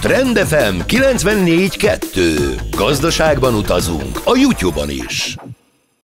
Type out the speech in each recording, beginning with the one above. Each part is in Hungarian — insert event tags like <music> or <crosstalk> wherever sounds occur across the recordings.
Trend FM 94.2. Gazdaságban utazunk, a YouTube-on is.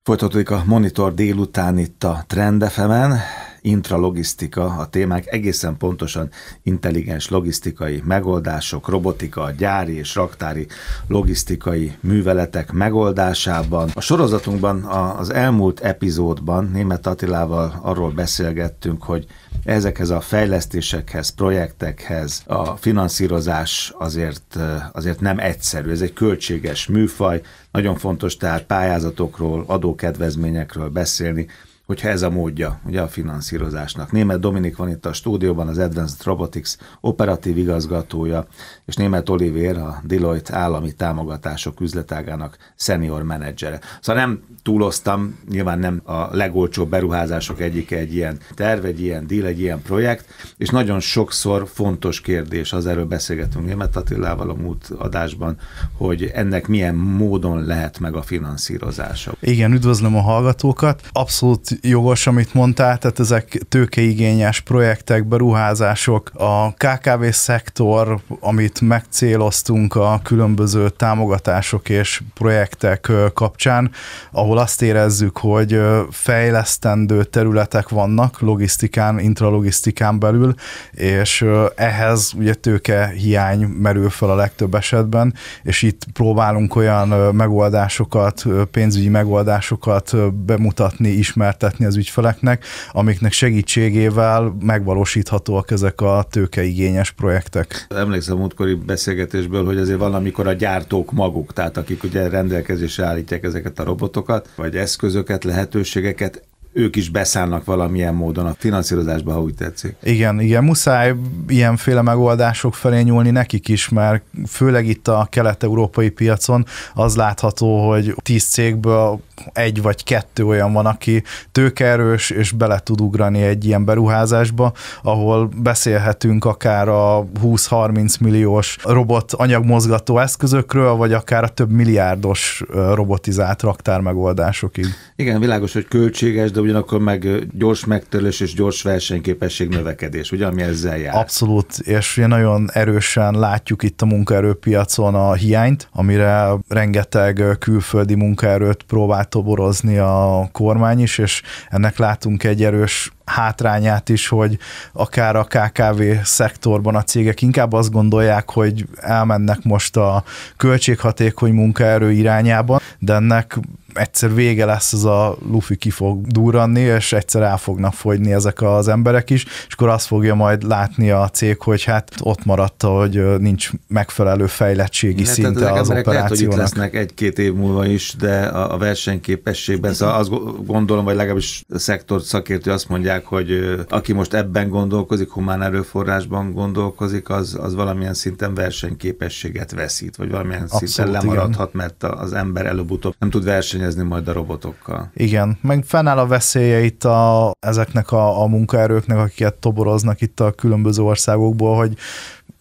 Folytatódik a Monitor délután itt a Trend FM-en intralogisztika a témák, egészen pontosan intelligens logisztikai megoldások, robotika, gyári és raktári logisztikai műveletek megoldásában. A sorozatunkban az elmúlt epizódban Német Attilával arról beszélgettünk, hogy ezekhez a fejlesztésekhez, projektekhez a finanszírozás azért, azért nem egyszerű, ez egy költséges műfaj, nagyon fontos tehát pályázatokról, adókedvezményekről beszélni, hogyha ez a módja ugye a finanszírozásnak. Német Dominik van itt a stúdióban, az Advanced Robotics operatív igazgatója, és Német Olivier a Deloitte állami támogatások üzletágának senior menedzsere. Szóval nem túloztam, nyilván nem a legolcsóbb beruházások egyike egy ilyen terv, egy ilyen deal, egy ilyen projekt, és nagyon sokszor fontos kérdés, az erről beszélgetünk Német Attilával a múlt adásban, hogy ennek milyen módon lehet meg a finanszírozása. Igen, üdvözlöm a hallgatókat. Abszolút jogos, amit mondtál, tehát ezek tőkeigényes projektek, beruházások, a KKV szektor, amit megcéloztunk a különböző támogatások és projektek kapcsán, ahol azt érezzük, hogy fejlesztendő területek vannak logisztikán, intralogisztikán belül, és ehhez ugye tőke hiány merül fel a legtöbb esetben, és itt próbálunk olyan megoldásokat, pénzügyi megoldásokat bemutatni, ismertetni, fizetni az ügyfeleknek, amiknek segítségével megvalósíthatóak ezek a tőkeigényes projektek. Emlékszem múltkori beszélgetésből, hogy azért van, amikor a gyártók maguk, tehát akik ugye rendelkezésre állítják ezeket a robotokat, vagy eszközöket, lehetőségeket, ők is beszállnak valamilyen módon a finanszírozásba, ha úgy tetszik. Igen, igen, muszáj ilyenféle megoldások felé nyúlni nekik is, mert főleg itt a kelet-európai piacon az látható, hogy tíz cégből egy vagy kettő olyan van, aki tőkerős, és bele tud ugrani egy ilyen beruházásba, ahol beszélhetünk akár a 20-30 milliós robot anyagmozgató eszközökről, vagy akár a több milliárdos robotizált raktár megoldásokig. Igen, világos, hogy költséges, de ugyanakkor meg gyors megtörlés és gyors versenyképesség növekedés, ugye, ami ezzel jár. Abszolút, és ugye nagyon erősen látjuk itt a munkaerőpiacon a hiányt, amire rengeteg külföldi munkaerőt próbált toborozni a kormány is, és ennek látunk egy erős hátrányát is, hogy akár a KKV szektorban a cégek inkább azt gondolják, hogy elmennek most a költséghatékony munkaerő irányába, de ennek egyszer vége lesz, az a lufi ki fog durranni, és egyszer el fognak fogyni ezek az emberek is, és akkor azt fogja majd látni a cég, hogy hát ott maradt, hogy nincs megfelelő fejlettségi hát, szinte ezek az operációnak. Lehet, hogy itt lesznek egy-két év múlva is, de a versenyképességben, szóval azt gondolom, vagy legalábbis a szektor szakértő azt mondják, mondják, hogy aki most ebben gondolkozik, humán erőforrásban gondolkozik, az, az valamilyen szinten versenyképességet veszít, vagy valamilyen Abszolút, szinten lemaradhat, igen. mert az ember előbb-utóbb nem tud versenyezni majd a robotokkal. Igen, meg fennáll a veszélye itt a, ezeknek a, a munkaerőknek, akiket toboroznak itt a különböző országokból, hogy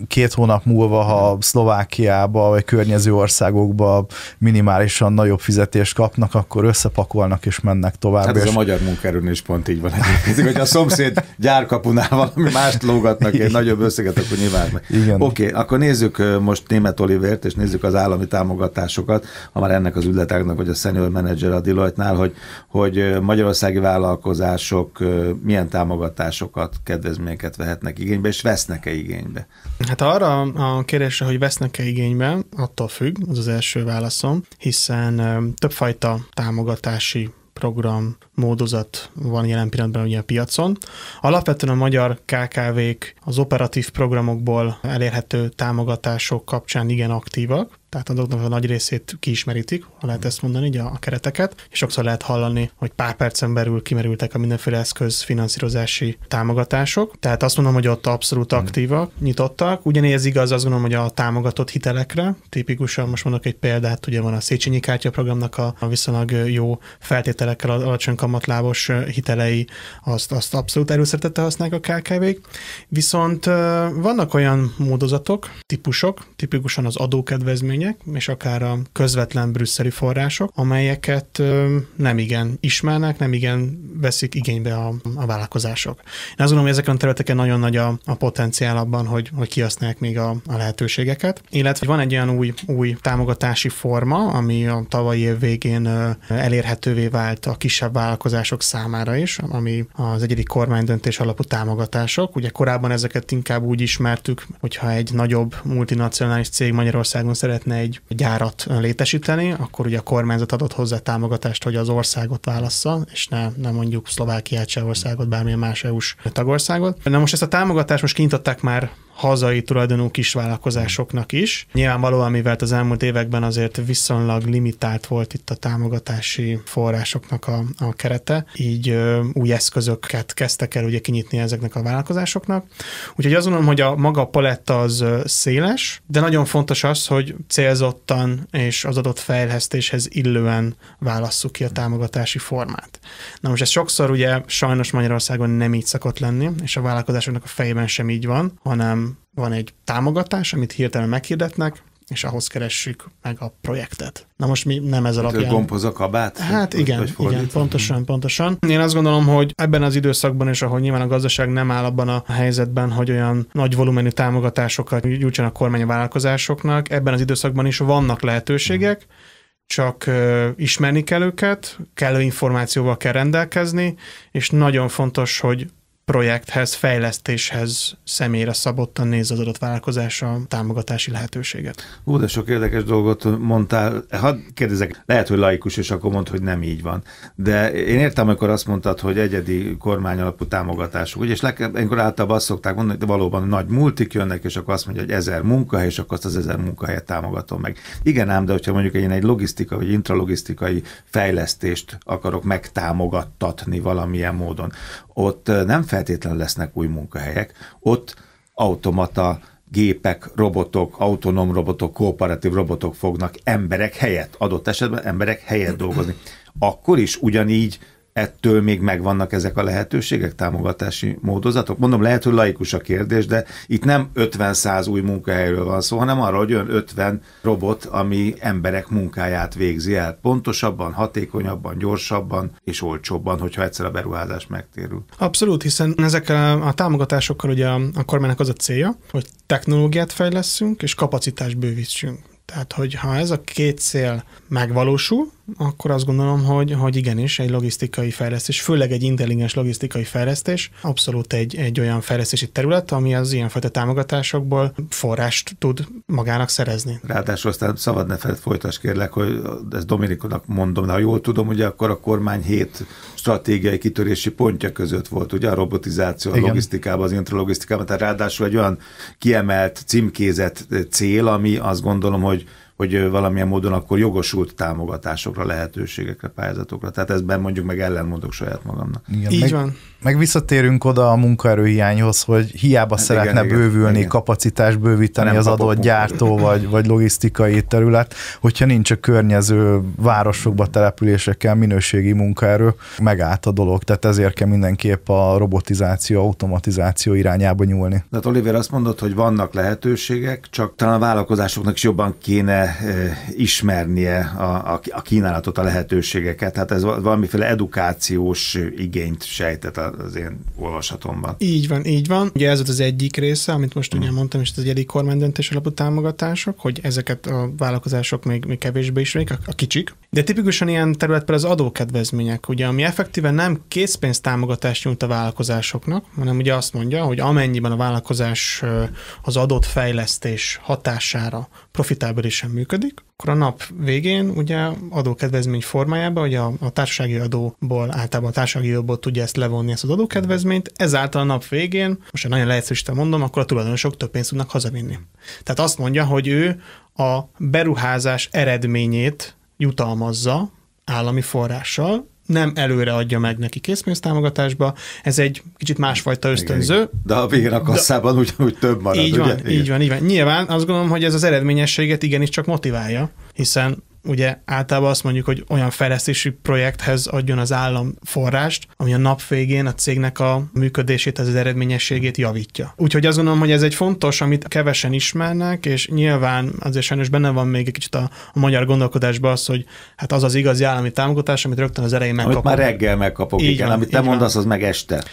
két hónap múlva, ha Szlovákiába vagy környező országokba minimálisan nagyobb fizetést kapnak, akkor összepakolnak és mennek tovább. Hát ez és... a magyar munkaerőn is pont így van. Egyébként, hogy a szomszéd gyárkapunál valami mást lógatnak, egy nagyobb összeget, akkor nyilván. Igen. Oké, okay, akkor nézzük most német Olivért, és nézzük az állami támogatásokat, ha már ennek az üzletágnak, vagy a senior manager a Deloitte-nál, hogy, hogy magyarországi vállalkozások milyen támogatásokat, kedvezményeket vehetnek igénybe, és vesznek-e igénybe? Hát arra a kérdésre, hogy vesznek-e igénybe, attól függ, az az első válaszom, hiszen többfajta támogatási program módozat van jelen pillanatban ugye a piacon. Alapvetően a magyar KKV-k az operatív programokból elérhető támogatások kapcsán igen aktívak, tehát azoknak a nagy részét kiismerítik, ha lehet ezt mondani, ugye a kereteket, és sokszor lehet hallani, hogy pár percen belül kimerültek a mindenféle eszköz finanszírozási támogatások, tehát azt mondom, hogy ott abszolút mm. aktívak, nyitottak. Ugyanígy ez igaz, azt gondolom, hogy a támogatott hitelekre, tipikusan most mondok egy példát, ugye van a Széchenyi kártya programnak a viszonylag jó feltételekkel, alacsony kamatlábos hitelei, azt, azt abszolút előszeretette használják a KKV-k. Viszont vannak olyan módozatok, típusok, tipikusan az adókedvezmények, és akár a közvetlen brüsszeli források, amelyeket nem igen ismernek, nem igen veszik igénybe a, a vállalkozások. Én azt gondolom, hogy ezeken a területeken nagyon nagy a, a potenciál abban, hogy, hogy kihasználják még a, a lehetőségeket. Illetve van egy olyan új, új támogatási forma, ami a tavalyi év végén elérhetővé vált a kisebb vállalkozások vállalkozások számára is, ami az egyedi kormánydöntés alapú támogatások. Ugye korábban ezeket inkább úgy ismertük, hogyha egy nagyobb multinacionális cég Magyarországon szeretne egy gyárat létesíteni, akkor ugye a kormányzat adott hozzá támogatást, hogy az országot válassza, és ne, ne mondjuk Szlovákiát, Csehországot, bármilyen más EU-s tagországot. Na most ezt a támogatást most kinyitották már hazai tulajdonú kisvállalkozásoknak is. Nyilvánvalóan, mivel az elmúlt években azért viszonylag limitált volt itt a támogatási forrásoknak a, a kerete, így ö, új eszközöket kezdtek el ugye kinyitni ezeknek a vállalkozásoknak. Úgyhogy azt gondolom, hogy a maga paletta az széles, de nagyon fontos az, hogy célzottan és az adott fejlesztéshez illően válasszuk ki a támogatási formát. Na most ez sokszor ugye sajnos Magyarországon nem így szokott lenni, és a vállalkozásoknak a fejében sem így van, hanem van egy támogatás, amit hirtelen meghirdetnek, és ahhoz keressük meg a projektet. Na most mi nem ez alapján. Hát gombhoz a kabát? Hát vagy, igen, vagy igen, pontosan, pontosan. Én azt gondolom, hogy ebben az időszakban, és ahol nyilván a gazdaság nem áll abban a helyzetben, hogy olyan nagy volumenű támogatásokat gyújtson a kormány a vállalkozásoknak, ebben az időszakban is vannak lehetőségek, csak uh, ismerni kell őket, kellő információval kell rendelkezni, és nagyon fontos, hogy projekthez, fejlesztéshez személyre szabottan néz az adott a támogatási lehetőséget. Ú, de sok érdekes dolgot mondtál. ha kérdezek, lehet, hogy laikus, és akkor mond, hogy nem így van. De én értem, amikor azt mondtad, hogy egyedi kormány alapú támogatások. Ugye, és ilyenkor általában azt szokták mondani, hogy valóban nagy multik jönnek, és akkor azt mondja, hogy ezer munkahely, és akkor azt az ezer munkahelyet támogatom meg. Igen ám, de hogyha mondjuk én egy logisztika vagy intralogisztikai fejlesztést akarok megtámogattatni valamilyen módon, ott eh, nem fel feltétlenül lesznek új munkahelyek. Ott automata gépek, robotok, autonóm robotok, kooperatív robotok fognak emberek helyett, adott esetben emberek helyett dolgozni. Akkor is ugyanígy ettől még megvannak ezek a lehetőségek, támogatási módozatok? Mondom, lehet, hogy laikus a kérdés, de itt nem 50-100 új munkahelyről van szó, hanem arra, hogy olyan 50 robot, ami emberek munkáját végzi el. Pontosabban, hatékonyabban, gyorsabban és olcsóbban, hogyha egyszer a beruházás megtérül. Abszolút, hiszen ezek a támogatásokkal ugye a, a kormánynak az a célja, hogy technológiát fejleszünk és kapacitást bővítsünk. Tehát, hogyha ez a két cél megvalósul, akkor azt gondolom, hogy, hogy igenis egy logisztikai fejlesztés, főleg egy intelligens logisztikai fejlesztés, abszolút egy, egy olyan fejlesztési terület, ami az ilyenfajta támogatásokból forrást tud magának szerezni. Ráadásul aztán szabad ne feled folytas kérlek, hogy ezt Dominikonak mondom, de ha jól tudom, ugye akkor a kormány hét stratégiai kitörési pontja között volt, ugye a robotizáció, a Igen. logisztikában, az intralogisztikában, tehát ráadásul egy olyan kiemelt, címkézett cél, ami azt gondolom, hogy hogy valamilyen módon akkor jogosult támogatásokra, lehetőségekre, pályázatokra. Tehát ezben mondjuk meg ellenmondok saját magamnak. Igen, Így meg, van. Meg visszatérünk oda a munkaerőhiányhoz, hogy hiába hát szeretne igen, bővülni, igen. kapacitás bővíteni Nem az adott gyártó vagy, vagy logisztikai terület, hogyha nincs a környező városokba, településekkel minőségi munkaerő, megállt a dolog. Tehát ezért kell mindenképp a robotizáció, automatizáció irányába nyúlni. Tehát Oliver azt mondott, hogy vannak lehetőségek, csak talán a vállalkozásoknak is jobban kéne ismernie a, a kínálatot, a lehetőségeket. Hát ez valamiféle edukációs igényt sejtett az én olvasatomban. Így van, így van. Ugye ez volt az egyik része, amit most hmm. ugye mm. mondtam, és ez egy elég kormánydöntés alapú támogatások, hogy ezeket a vállalkozások még, még kevésbé ismerik, a, a kicsik. De tipikusan ilyen terület az adókedvezmények, ugye, ami effektíven nem támogatást nyújt a vállalkozásoknak, hanem ugye azt mondja, hogy amennyiben a vállalkozás az adott fejlesztés hatására profitábilisan működik, akkor a nap végén ugye adókedvezmény formájában, hogy a, a társasági adóból, általában a társasági adóból tudja ezt levonni, ezt az adókedvezményt, ezáltal a nap végén, most egy nagyon leegyszerűsítve mondom, akkor a tulajdonosok több pénzt tudnak hazavinni. Tehát azt mondja, hogy ő a beruházás eredményét jutalmazza állami forrással, nem előre adja meg neki készpénztámogatásba, ez egy kicsit másfajta ösztönző. Igen, igen. De a végén a kasszában de... ugyanúgy több marad, így ugye? van, ugye? Így van, így van. Nyilván azt gondolom, hogy ez az eredményességet igenis csak motiválja, hiszen ugye általában azt mondjuk, hogy olyan fejlesztési projekthez adjon az állam forrást, ami a nap végén a cégnek a működését, az eredményességét javítja. Úgyhogy azt gondolom, hogy ez egy fontos, amit kevesen ismernek, és nyilván azért sajnos benne van még egy kicsit a, a magyar gondolkodásban az, hogy hát az az igazi állami támogatás, amit rögtön az elején megkapok. Amit már reggel megkapok, igen, igen. Amit te mondasz, az meg este.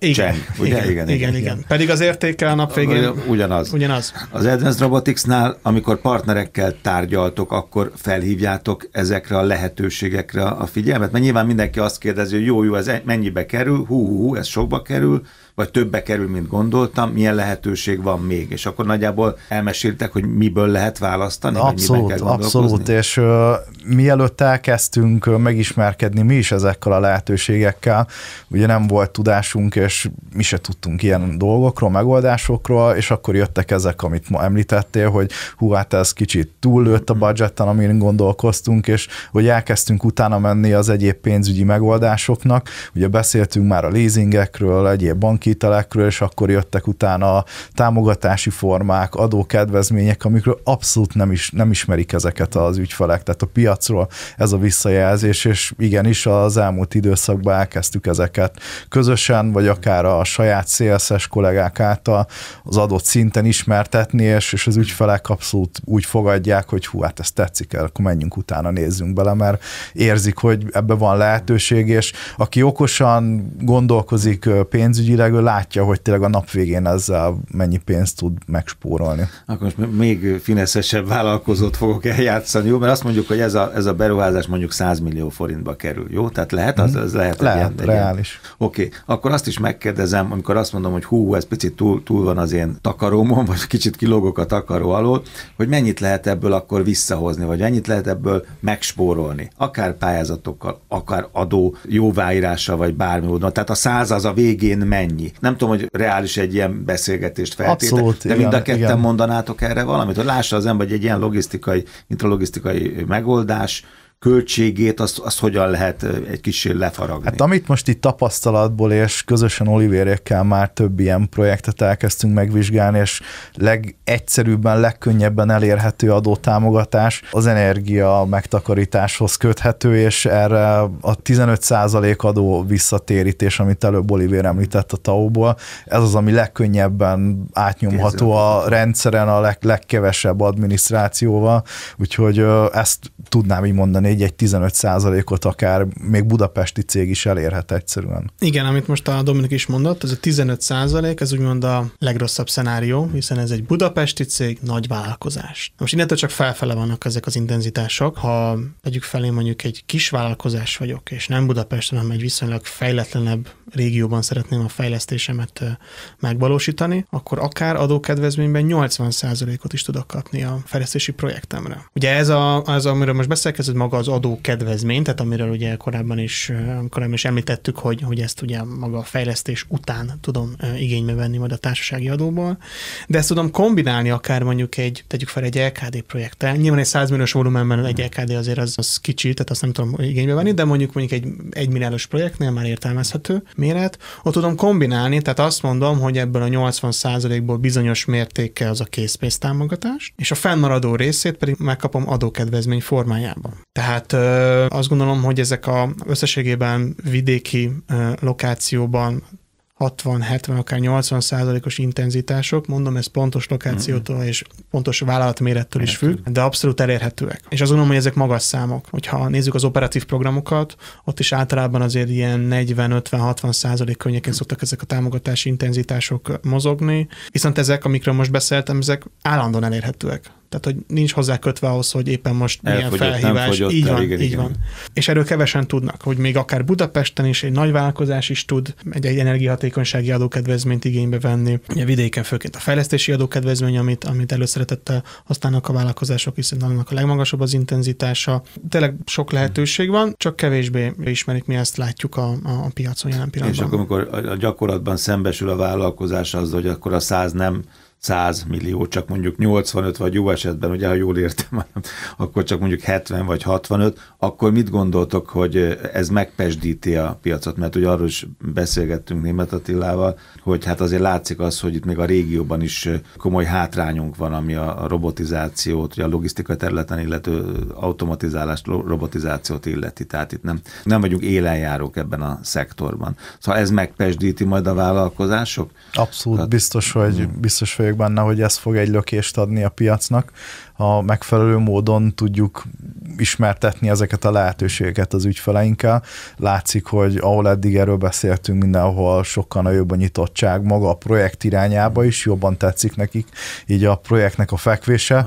Igen, Cseng, ugye? Igen, igen, igen, igen, igen. Pedig az értéke a nap végén ugyanaz. ugyanaz. Az Advanced Roboticsnál, amikor partnerekkel tárgyaltok, akkor felhív felhívjátok ezekre a lehetőségekre a figyelmet? Mert nyilván mindenki azt kérdezi, hogy jó, jó, ez mennyibe kerül, hú, hú, hú ez sokba kerül, vagy többe kerül, mint gondoltam, milyen lehetőség van még. És akkor nagyjából elmeséltek, hogy miből lehet választani? Abszolút, kell abszolút, és ö, mielőtt elkezdtünk ö, megismerkedni mi is ezekkel a lehetőségekkel, ugye nem volt tudásunk, és mi se tudtunk ilyen dolgokról, megoldásokról, és akkor jöttek ezek, amit ma említettél, hogy hú, hát ez kicsit túllőtt a mhm. budgetten, amin gondolkoztunk, és hogy elkezdtünk utána menni az egyéb pénzügyi megoldásoknak. Ugye beszéltünk már a leasingekről, egyéb banki hitelekről, és akkor jöttek utána a támogatási formák, adókedvezmények, amikről abszolút nem, is, nem ismerik ezeket az ügyfelek, tehát a piacról ez a visszajelzés, és igenis az elmúlt időszakban elkezdtük ezeket közösen, vagy akár a saját CSS kollégák által az adott szinten ismertetni, és, és az ügyfelek abszolút úgy fogadják, hogy hú, hát ez tetszik el, akkor menjünk utána, nézzünk bele, mert érzik, hogy ebbe van lehetőség, és aki okosan gondolkozik pénzügyileg, körülbelül látja, hogy tényleg a nap végén ezzel mennyi pénzt tud megspórolni. Akkor most még fineszesebb vállalkozót fogok eljátszani, jó? Mert azt mondjuk, hogy ez a, ez a beruházás mondjuk 100 millió forintba kerül, jó? Tehát lehet, az, az mhm. lehet. Lehet, ilyen, reális. Oké, okay. akkor azt is megkérdezem, amikor azt mondom, hogy hú, ez picit túl, túl van az én takarómon, vagy kicsit kilógok a takaró alól, hogy mennyit lehet ebből akkor visszahozni, vagy mennyit lehet ebből megspórolni, akár pályázatokkal, akár adó jóváírással, vagy bármi módon. Tehát a száz az a végén mennyi ennyi. Nem tudom, hogy reális egy ilyen beszélgetést feltétel, Abszolút, de igen, mind a ketten igen. mondanátok erre valamit, hogy lássa az ember, hogy egy ilyen logisztikai, intralogisztikai megoldás, költségét, azt, azt hogyan lehet egy kicsit lefaragni? Hát amit most itt tapasztalatból és közösen olivérékkel már több ilyen projektet elkezdtünk megvizsgálni, és legegyszerűbben, legkönnyebben elérhető adótámogatás az energia megtakarításhoz köthető, és erre a 15% adó visszatérítés, amit előbb Olivér említett a TAO-ból, ez az, ami legkönnyebben átnyomható a rendszeren a leg, legkevesebb adminisztrációval, úgyhogy ezt tudnám így mondani 14 15 százalékot akár még budapesti cég is elérhet egyszerűen. Igen, amit most a Dominik is mondott, ez a 15 százalék, ez úgymond a legrosszabb szenárió, hiszen ez egy budapesti cég, nagy vállalkozás. Most innentől csak felfele vannak ezek az intenzitások. Ha tegyük felé mondjuk egy kis vállalkozás vagyok, és nem Budapesten, hanem egy viszonylag fejletlenebb régióban szeretném a fejlesztésemet megvalósítani, akkor akár adókedvezményben 80%-ot is tudok kapni a fejlesztési projektemre. Ugye ez, a, az, amiről most beszélkezett maga az adó kedvezményt, tehát amiről ugye korábban is, korábban is említettük, hogy, hogy ezt ugye maga a fejlesztés után tudom igénybe venni majd a társasági adóból, de ezt tudom kombinálni akár mondjuk egy, tegyük fel egy LKD projekttel. Nyilván egy 100 milliós volumenben egy LKD azért az, az kicsi, tehát azt nem tudom igénybe venni, de mondjuk mondjuk egy 1 milliárdos projektnél már értelmezhető méret, ott tudom kombinálni, tehát azt mondom, hogy ebből a 80%-ból bizonyos mértéke az a készpénztámogatás, és a fennmaradó részét pedig megkapom adókedvezmény formájában. Tehát tehát azt gondolom, hogy ezek a összességében vidéki lokációban 60, 70, akár 80 százalékos intenzitások, mondom, ez pontos lokációtól mhm. és pontos vállalatmérettől is függ, de abszolút elérhetőek. És azt gondolom, hogy ezek magas számok. Hogyha nézzük az operatív programokat, ott is általában azért ilyen 40-50-60 százalék környékén szoktak ezek a támogatási intenzitások mozogni, viszont ezek, amikről most beszéltem, ezek állandóan elérhetőek. Tehát, hogy nincs hozzá kötve ahhoz, hogy éppen most Elfogyott, milyen felhívás. Fogyott, így el, van, igen, így igen. van. És erről kevesen tudnak, hogy még akár Budapesten is egy nagy vállalkozás is tud egy, egy energiahatékonysági adókedvezményt igénybe venni. Ugye vidéken főként a fejlesztési adókedvezmény, amit, amit előszeretettel használnak a vállalkozások, hiszen annak a legmagasabb az intenzitása. Tényleg sok lehetőség van, csak kevésbé ismerik, mi ezt látjuk a, a piacon jelen pillanatban. És akkor, amikor a gyakorlatban szembesül a vállalkozás azzal, hogy akkor a száz nem 100 millió, csak mondjuk 85 vagy jó esetben, ugye ha jól értem, <laughs> akkor csak mondjuk 70 vagy 65, akkor mit gondoltok, hogy ez megpesdíti a piacot? Mert ugye arról is beszélgettünk Német Attilával, hogy hát azért látszik az, hogy itt még a régióban is komoly hátrányunk van, ami a robotizációt, ugye a logisztika területen illető automatizálást, robotizációt illeti. Tehát itt nem, nem vagyunk élenjárók ebben a szektorban. Szóval ez megpesdíti majd a vállalkozások? Abszolút, Tehát, biztos, hogy, hmm. biztos, hogy vagyok benne, hogy ez fog egy lökést adni a piacnak, ha megfelelő módon tudjuk ismertetni ezeket a lehetőségeket az ügyfeleinkkel. Látszik, hogy ahol eddig erről beszéltünk, mindenhol sokkal nagyobb a nyitottság maga a projekt irányába is, jobban tetszik nekik, így a projektnek a fekvése.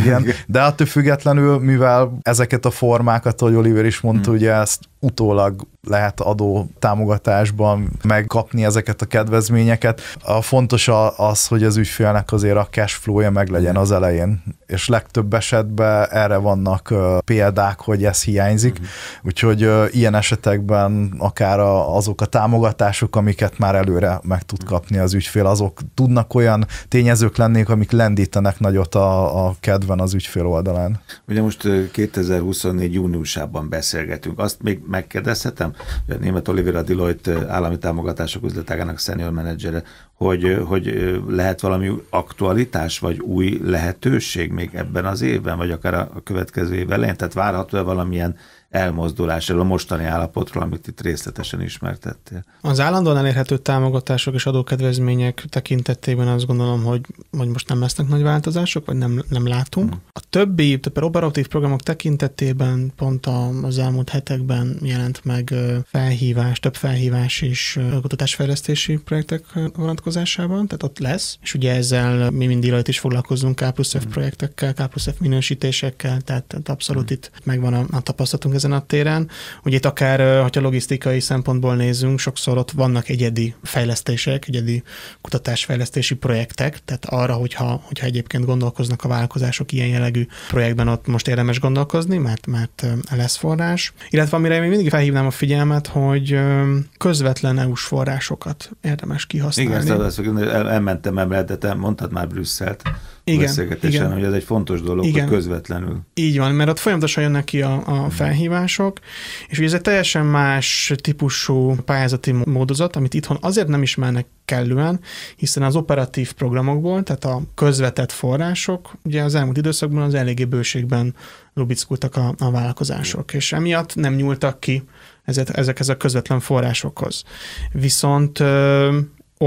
Igen, <laughs> de attól függetlenül, mivel ezeket a formákat, ahogy Oliver is mondta, hmm. ugye ezt utólag lehet adó támogatásban megkapni ezeket a kedvezményeket. A fontos az, hogy az ügyfélnek azért a cash flow-ja meg legyen az elején, és legtöbb esetben erre vannak példák, hogy ez hiányzik, uh-huh. úgyhogy ilyen esetekben akár azok a támogatások, amiket már előre meg tud kapni az ügyfél, azok tudnak olyan tényezők lennék, amik lendítenek nagyot a, a kedven az ügyfél oldalán. Ugye most 2024 júniusában beszélgetünk, azt még megkérdezhetem, hogy a német Olivera Deloitte állami támogatások üzletágának senior menedzsere, hogy, hogy lehet valami aktualitás, vagy új lehetőség még ebben az évben, vagy akár a következő év elején? Tehát várható-e valamilyen elmozdulásról, a mostani állapotról, amit itt részletesen ismertettél. Az állandóan elérhető támogatások és adókedvezmények tekintetében azt gondolom, hogy, hogy most nem lesznek nagy változások, vagy nem, nem látunk. Hmm. A többi, többi operatív programok tekintetében pont az elmúlt hetekben jelent meg felhívás, több felhívás is kutatásfejlesztési projektek vonatkozásában, tehát ott lesz, és ugye ezzel mi mindig is foglalkozunk K plusz F hmm. projektekkel, K plusz F minősítésekkel, tehát abszolút hmm. itt megvan a, a tapasztalatunk ezen a téren. Ugye itt akár, hogyha logisztikai szempontból nézzünk, sokszor ott vannak egyedi fejlesztések, egyedi kutatásfejlesztési projektek, tehát arra, hogyha, hogyha egyébként gondolkoznak a vállalkozások ilyen jellegű projektben, ott most érdemes gondolkozni, mert, mert lesz forrás. Illetve amire még mindig felhívnám a figyelmet, hogy közvetlen EU-s forrásokat érdemes kihasználni. Igen, ezt elmentem emellett, de mondtad már Brüsszelt igen, beszélgetésen, igen. hogy ez egy fontos dolog, igen. hogy közvetlenül. Így van, mert ott folyamatosan jönnek ki a, a mhm. felhívások, és ugye ez egy teljesen más típusú pályázati módozat, amit itthon azért nem ismernek kellően, hiszen az operatív programokból, tehát a közvetett források, ugye az elmúlt időszakban az eléggé bőségben lubickultak a, a vállalkozások, és emiatt nem nyúltak ki ezek, ezekhez a közvetlen forrásokhoz. Viszont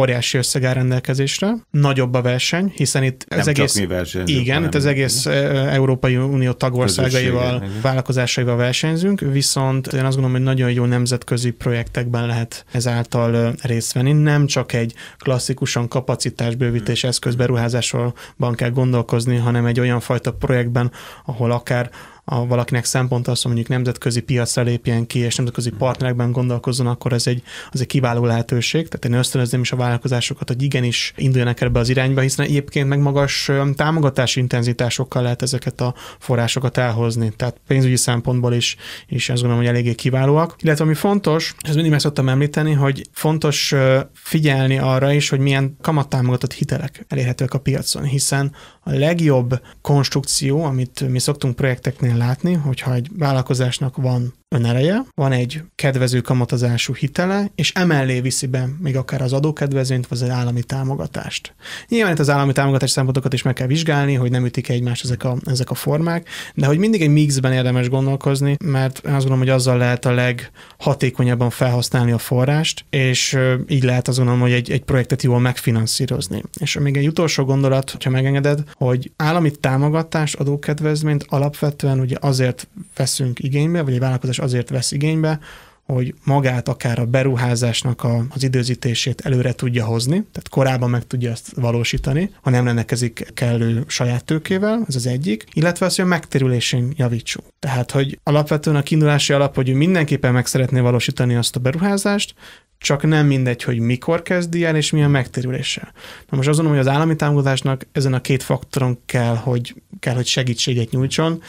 óriási összeg áll rendelkezésre, nagyobb a verseny, hiszen itt nem ez egész... Mi igen, itt az egész Európai Unió tagországaival, vállalkozásaival versenyzünk, viszont én azt gondolom, hogy nagyon jó nemzetközi projektekben lehet ezáltal részt venni. Nem csak egy klasszikusan kapacitásbővítés hmm. eszközberuházásról kell gondolkozni, hanem egy olyan fajta projektben, ahol akár a valakinek szempont az, hogy mondjuk nemzetközi piacra lépjen ki, és nemzetközi mhm. partnerekben gondolkozzon, akkor ez egy, az egy kiváló lehetőség. Tehát én ösztönözném is a vállalkozásokat, hogy igenis induljanak ebbe az irányba, hiszen egyébként meg magas támogatási intenzitásokkal lehet ezeket a forrásokat elhozni. Tehát pénzügyi szempontból is, és azt gondolom, hogy eléggé kiválóak. Illetve ami fontos, ez mindig meg szoktam említeni, hogy fontos figyelni arra is, hogy milyen kamattámogatott hitelek elérhetőek a piacon, hiszen a legjobb konstrukció, amit mi szoktunk projekteknél látni, hogyha egy vállalkozásnak van önereje, van egy kedvező kamatozású hitele, és emellé viszi be még akár az adókedvezőnyt, vagy az állami támogatást. Nyilván itt az állami támogatás szempontokat is meg kell vizsgálni, hogy nem ütik egymást ezek a, ezek a formák, de hogy mindig egy mixben érdemes gondolkozni, mert én azt gondolom, hogy azzal lehet a leghatékonyabban felhasználni a forrást, és így lehet azt gondolom, hogy egy, egy projektet jól megfinanszírozni. És még egy utolsó gondolat, ha megengeded, hogy állami támogatást, adókedvezményt alapvetően ugye azért veszünk igénybe, vagy egy vállalkozás azért vesz igénybe, hogy magát akár a beruházásnak a, az időzítését előre tudja hozni, tehát korábban meg tudja ezt valósítani, ha nem rendelkezik kellő saját tőkével, ez az egyik, illetve az, hogy a megtérülésén javítsuk. Tehát, hogy alapvetően a kiindulási alap, hogy ő mindenképpen meg szeretné valósítani azt a beruházást, csak nem mindegy, hogy mikor kezdi el, és milyen megtérüléssel. Na most azon, hogy az állami támogatásnak ezen a két faktoron kell, hogy, kell, hogy segítséget nyújtson,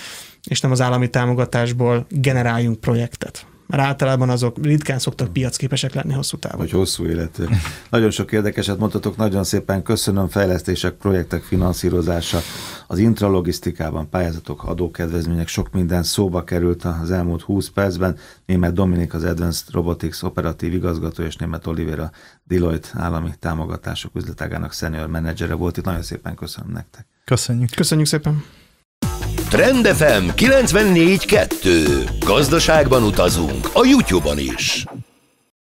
és nem az állami támogatásból generáljunk projektet mert általában azok ritkán szoktak hmm. piacképesek lenni hosszú távon. Vagy hosszú életű. Nagyon sok érdekeset mondhatok, nagyon szépen köszönöm fejlesztések, projektek finanszírozása, az intralogisztikában pályázatok, adókedvezmények, sok minden szóba került az elmúlt 20 percben. Német Dominik, az Advanced Robotics operatív igazgató és német Olivera Deloitte állami támogatások üzletágának senior menedzsere volt itt. Nagyon szépen köszönöm nektek. Köszönjük. Köszönjük szépen. Trend FM 94.2. Gazdaságban utazunk, a YouTube-on is.